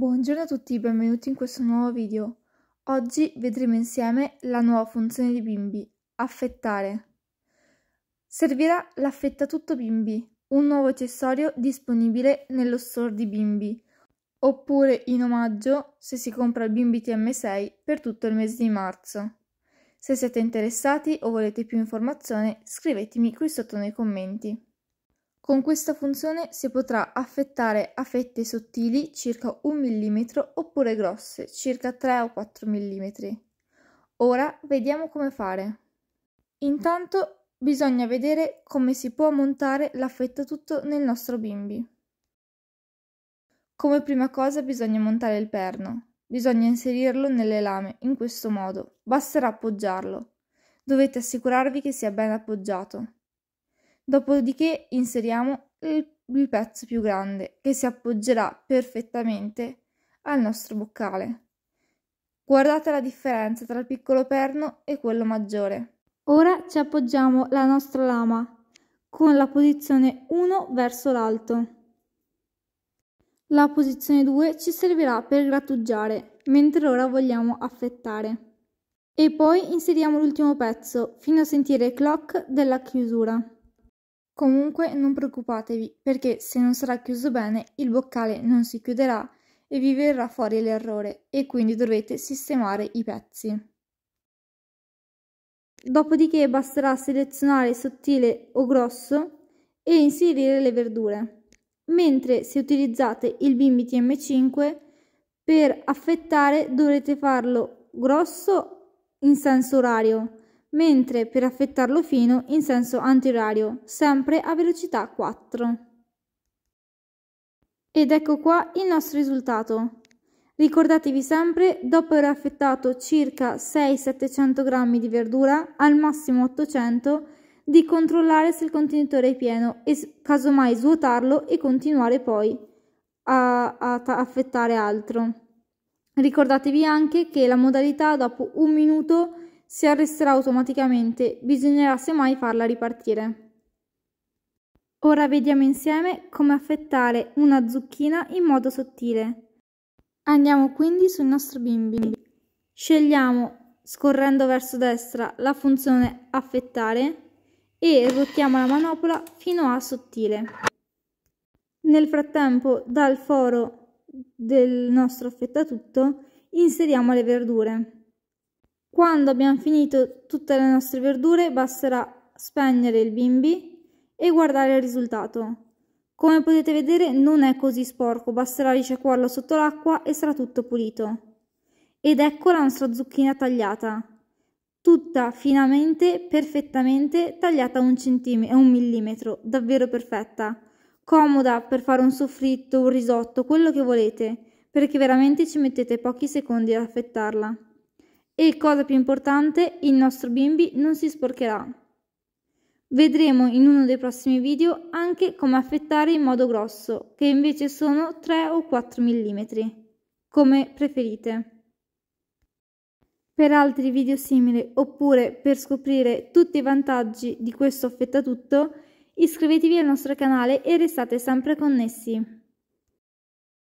Buongiorno a tutti, benvenuti in questo nuovo video. Oggi vedremo insieme la nuova funzione di Bimbi, affettare. Servirà l'affettatutto Bimbi, un nuovo accessorio disponibile nello store di Bimbi, oppure in omaggio se si compra il Bimbi TM6 per tutto il mese di marzo. Se siete interessati o volete più informazione, scrivetemi qui sotto nei commenti. Con questa funzione si potrà affettare a fette sottili circa 1 mm oppure grosse circa 3 o 4 mm. Ora vediamo come fare. Intanto bisogna vedere come si può montare tutto nel nostro bimbi. Come prima cosa bisogna montare il perno. Bisogna inserirlo nelle lame in questo modo. Basterà appoggiarlo. Dovete assicurarvi che sia ben appoggiato. Dopodiché inseriamo il, il pezzo più grande che si appoggerà perfettamente al nostro boccale. Guardate la differenza tra il piccolo perno e quello maggiore. Ora ci appoggiamo la nostra lama con la posizione 1 verso l'alto. La posizione 2 ci servirà per grattugiare, mentre ora vogliamo affettare. E poi inseriamo l'ultimo pezzo fino a sentire il clock della chiusura. Comunque non preoccupatevi perché se non sarà chiuso bene il boccale non si chiuderà e vi verrà fuori l'errore e quindi dovrete sistemare i pezzi. Dopodiché basterà selezionare sottile o grosso e inserire le verdure. Mentre se utilizzate il bimbi TM5 per affettare dovrete farlo grosso in senso orario mentre per affettarlo fino in senso antiorario, sempre a velocità 4. Ed ecco qua il nostro risultato. Ricordatevi sempre, dopo aver affettato circa 6-700 g di verdura, al massimo 800, di controllare se il contenitore è pieno e casomai svuotarlo e continuare poi a, a affettare altro. Ricordatevi anche che la modalità dopo un minuto si arresterà automaticamente, bisognerà semmai farla ripartire. Ora vediamo insieme come affettare una zucchina in modo sottile. Andiamo quindi sul nostro bimbi. Scegliamo, scorrendo verso destra, la funzione affettare e ruotiamo la manopola fino a sottile. Nel frattempo, dal foro del nostro affettatutto, inseriamo le verdure. Quando abbiamo finito tutte le nostre verdure basterà spegnere il bimbi e guardare il risultato. Come potete vedere non è così sporco, basterà risciacquarlo sotto l'acqua e sarà tutto pulito. Ed ecco la nostra zucchina tagliata, tutta finamente, perfettamente tagliata un centimetro, un millimetro, davvero perfetta. Comoda per fare un soffritto, un risotto, quello che volete, perché veramente ci mettete pochi secondi ad affettarla. E cosa più importante, il nostro bimbi non si sporcherà. Vedremo in uno dei prossimi video anche come affettare in modo grosso, che invece sono 3 o 4 mm, come preferite. Per altri video simili oppure per scoprire tutti i vantaggi di questo affettatutto, iscrivetevi al nostro canale e restate sempre connessi.